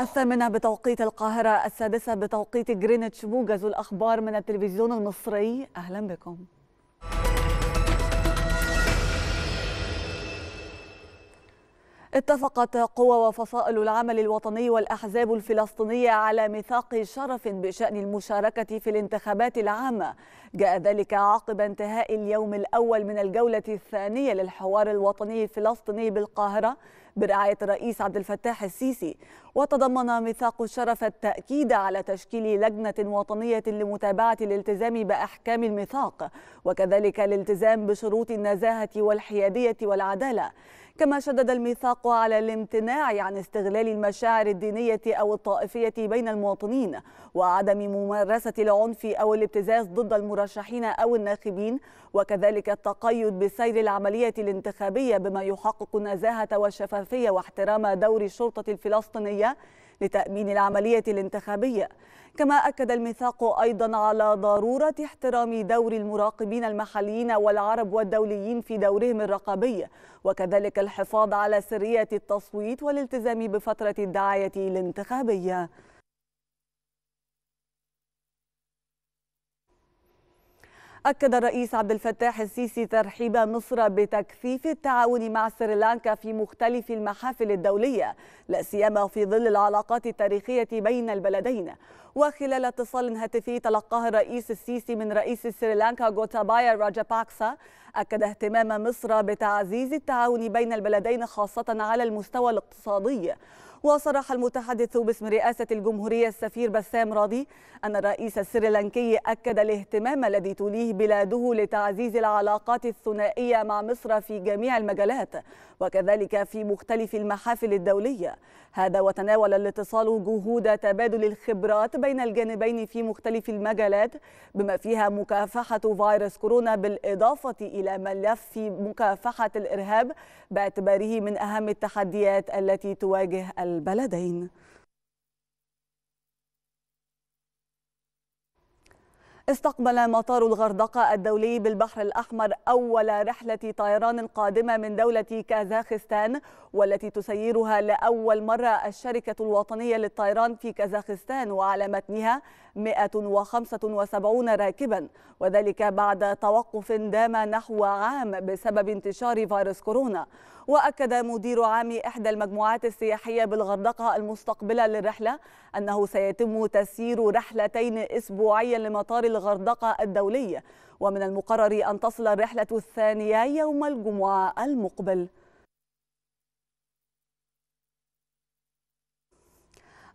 الثامنة بتوقيت القاهرة السادسة بتوقيت جرينتش موجز الأخبار من التلفزيون المصري أهلا بكم اتفقت قوى وفصائل العمل الوطني والأحزاب الفلسطينية على ميثاق شرف بشأن المشاركة في الانتخابات العامة جاء ذلك عقب انتهاء اليوم الأول من الجولة الثانية للحوار الوطني الفلسطيني بالقاهرة برعاية الرئيس عبد الفتاح السيسي وتضمن ميثاق الشرف التأكيد على تشكيل لجنة وطنية لمتابعة الالتزام بأحكام الميثاق وكذلك الالتزام بشروط النزاهة والحيادية والعدالة كما شدد الميثاق على الامتناع عن استغلال المشاعر الدينية أو الطائفية بين المواطنين وعدم ممارسة العنف أو الابتزاز ضد المرشحين أو الناخبين وكذلك التقيد بسير العملية الانتخابية بما يحقق النزاهة والشفافية الشفافية واحترام دور الشرطة الفلسطينية لتأمين العملية الانتخابية كما أكد الميثاق أيضا على ضرورة احترام دور المراقبين المحليين والعرب والدوليين في دورهم الرقابي وكذلك الحفاظ على سرية التصويت والالتزام بفترة الدعاية الانتخابية أكد الرئيس عبد الفتاح السيسي ترحيب مصر بتكثيف التعاون مع سريلانكا في مختلف المحافل الدولية لا سيما في ظل العلاقات التاريخية بين البلدين وخلال اتصال هاتفي تلقاه الرئيس السيسي من رئيس سريلانكا غوتابايا راجاباكسا أكد اهتمام مصر بتعزيز التعاون بين البلدين خاصة على المستوى الاقتصادي وصرح المتحدث باسم رئاسة الجمهورية السفير بسام راضي أن الرئيس السريلانكي أكد الاهتمام الذي توليه بلاده لتعزيز العلاقات الثنائية مع مصر في جميع المجالات وكذلك في مختلف المحافل الدولية هذا وتناول الاتصال جهود تبادل الخبرات بين الجانبين في مختلف المجالات بما فيها مكافحة فيروس كورونا بالإضافة إلى ملف مكافحة الإرهاب باعتباره من أهم التحديات التي تواجه البلدين استقبل مطار الغردقة الدولي بالبحر الأحمر أول رحلة طيران قادمة من دولة كازاخستان والتي تسيرها لأول مرة الشركة الوطنية للطيران في كازاخستان وعلى متنها 175 راكبا وذلك بعد توقف دام نحو عام بسبب انتشار فيروس كورونا وأكد مدير عام إحدى المجموعات السياحية بالغردقة المستقبلة للرحلة أنه سيتم تسيير رحلتين أسبوعيا لمطار الغردقة الغردقة الدولي ومن المقرر أن تصل الرحلة الثانية يوم الجمعة المقبل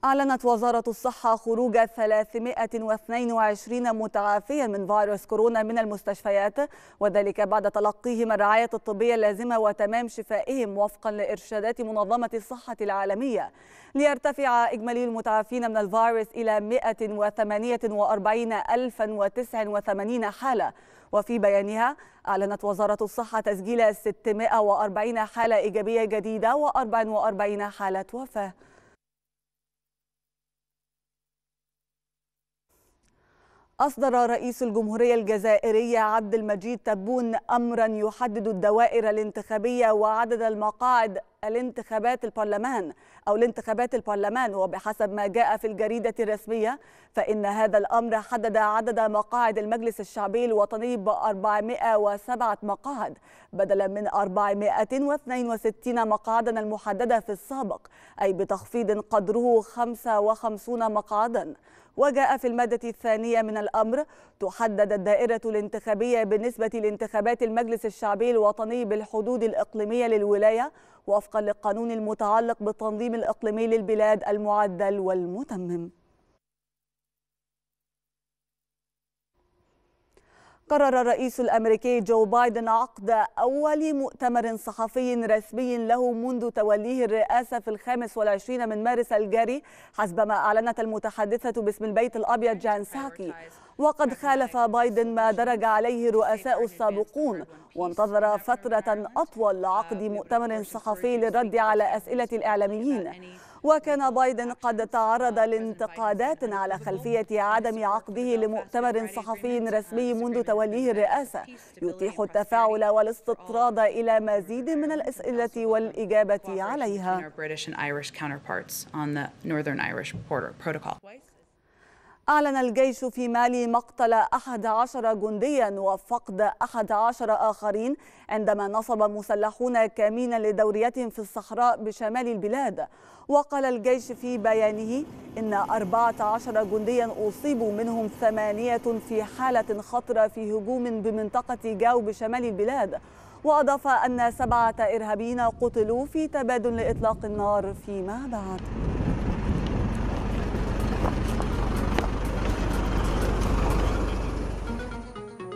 أعلنت وزارة الصحة خروج 322 متعافيا من فيروس كورونا من المستشفيات وذلك بعد تلقيهم الرعاية الطبية اللازمة وتمام شفائهم وفقا لإرشادات منظمة الصحة العالمية ليرتفع إجمالي المتعافين من الفيروس إلى 148089 حالة وفي بيانها أعلنت وزارة الصحة تسجيل 640 حالة إيجابية جديدة و44 حالة وفاة أصدر رئيس الجمهورية الجزائرية عبد المجيد تبون أمرا يحدد الدوائر الانتخابية وعدد المقاعد الانتخابات البرلمان أو الانتخابات البرلمان وبحسب ما جاء في الجريدة الرسمية فإن هذا الأمر حدد عدد مقاعد المجلس الشعبي الوطني ب 407 مقاعد بدلا من 462 مقعدا المحددة في السابق أي بتخفيض قدره 55 مقعدا وجاء في المادة الثانية من الأمر تحدد الدائرة الانتخابية بالنسبة لانتخابات المجلس الشعبي الوطني بالحدود الإقليمية للولاية وفقا للقانون المتعلق بالتنظيم الإقليمي للبلاد المعدل والمتمم قرر الرئيس الامريكي جو بايدن عقد اول مؤتمر صحفي رسمي له منذ توليه الرئاسه في الخامس والعشرين من مارس الجاري حسب ما اعلنت المتحدثه باسم البيت الابيض جان ساكي وقد خالف بايدن ما درج عليه الرؤساء السابقون وانتظر فتره اطول لعقد مؤتمر صحفي للرد على اسئله الاعلاميين وكان بايدن قد تعرض لانتقادات على خلفية عدم عقده لمؤتمر صحفي رسمي منذ توليه الرئاسة يتيح التفاعل والاستطراد إلى مزيد من الأسئلة والإجابة عليها. أعلن الجيش في مالي مقتل 11 جنديا وفقد 11 آخرين عندما نصب مسلحون كمينا لدوريات في الصحراء بشمال البلاد وقال الجيش في بيانه إن 14 جنديا أصيبوا منهم ثمانية في حالة خطرة في هجوم بمنطقة جاو بشمال البلاد وأضاف أن سبعة إرهابيين قتلوا في تبادل لإطلاق النار فيما بعد